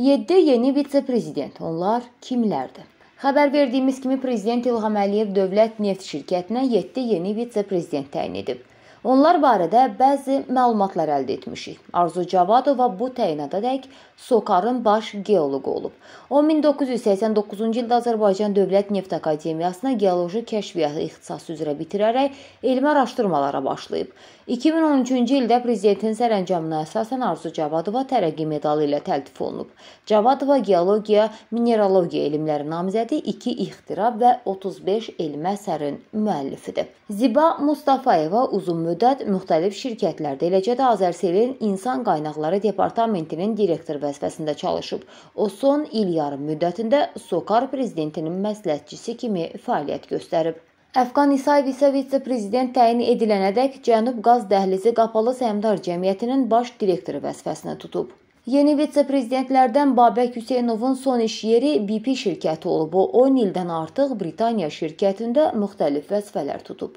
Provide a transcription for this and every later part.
7 yeni vitse-prezident. Onlar kimlərdir? Xəbər verdiyimiz kimi prezident İlham Əliyev Dövlət Neft Şirkətinə 7 yeni vitse-prezident təyin edib. Onlar barədə bəzi məlumatlar əldə etmişik. Arzu Cavadova bu təyinatadək SOCAR-ın baş geoloqu olub. O 1989-cu ildə Azərbaycan Dövlət Neft Akademiyasına geoloji kəşfiyyatı ixtisası üzrə bitirərək elmi araşdırmalara başlayıb. 2013-cü ildə prezidentin sərəncamına əsasən Arzu Cavadova tərəqqi medalı ilə təltif olunub. Cavadova geologiya, mineralogiya elmləri namizədi, 2 ixtira və 35 elmi əsərin müəllifidir. Ziba Mustafayeva uzun müddət müxtəlif şirkətlərdə, eləcə də Azərselin İnsan Qaynaqları Departamentinin direktor vəzifəsində çalışıb. O son il yarım müddətində Sokar prezidentinin məsləhətçisi kimi fəaliyyət göstərib. Əfqan İsayev isə vitse-prezident təyin edilənədək Cənub Qaz Dəhlizi Qapalı Səhmdar Cəmiyyətinin baş direktoru vəzifəsini tutub. Yeni vitse-prezidentlərdən Babək Hüseynovun son iş yeri BP şirkəti olub. O 10 ildən artıq Britaniya şirkətində müxtəlif vəzifələr tutub.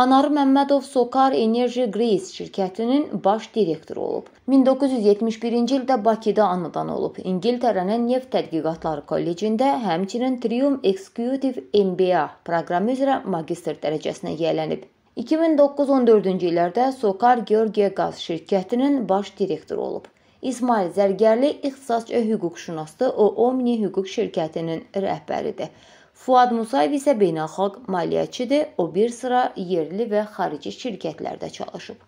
Anar Məmmədov Sokar Enerji Greece şirkətinin baş direktoru olub. 1971-ci ildə Bakıda anadan olub. İngiltərənin Neft Tədqiqatları Kollecində həmçinin Trium Executive MBA proqramı üzrə magistr dərəcəsinə yiyələnib. 2009-14-cü illərdə Sokar Georgiya Qaz şirkətinin baş direktoru olub. İsmail Zərgərli ixtisasca hüquqşünasdır, o Omni Hüquq şirkətinin rəhbəridir. Fuad Musayev isə beynəlxalq maliyyəçidir, o bir sıra yerli və xarici şirkətlərdə çalışıb.